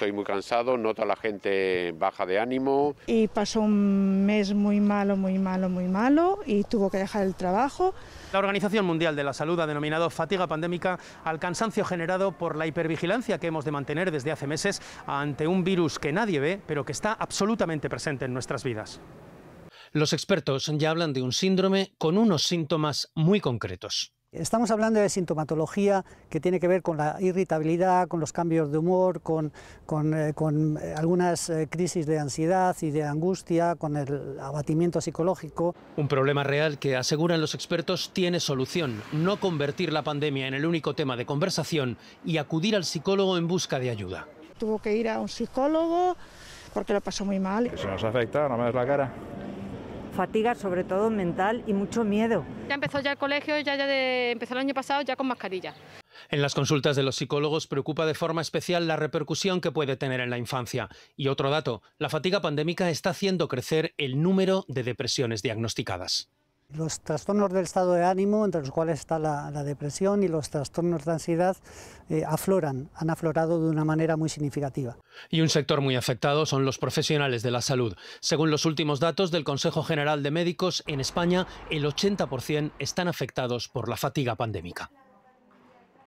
Estoy muy cansado, nota a la gente baja de ánimo. Y pasó un mes muy malo, muy malo, muy malo y tuvo que dejar el trabajo. La Organización Mundial de la Salud ha denominado fatiga pandémica al cansancio generado por la hipervigilancia que hemos de mantener desde hace meses ante un virus que nadie ve, pero que está absolutamente presente en nuestras vidas. Los expertos ya hablan de un síndrome con unos síntomas muy concretos. Estamos hablando de sintomatología que tiene que ver con la irritabilidad, con los cambios de humor, con, eh, eh, algunas eh, crisis de ansiedad y de angustia, con el abatimiento psicológico. Un problema real que, aseguran los expertos, tiene solución. No convertir la pandemia en el único tema de conversación y acudir al psicólogo en busca de ayuda. Tuvo que ir a un psicólogo porque lo pasó muy mal. Se nos afecta, no me ves la cara fatiga, sobre todo mental, y mucho miedo. Ya empezó ya el colegio, ya, ya empezó el año pasado ya con mascarilla. En las consultas de los psicólogos preocupa de forma especial la repercusión que puede tener en la infancia. Y otro dato, la fatiga pandémica está haciendo crecer el número de depresiones diagnosticadas. Los trastornos del estado de ánimo, entre los cuales está la, depresión y los trastornos de ansiedad, eh, afloran, han aflorado de una manera muy significativa. Y un sector muy afectado son los profesionales de la salud. Según los últimos datos del Consejo General de Médicos, en España el 80% están afectados por la fatiga pandémica.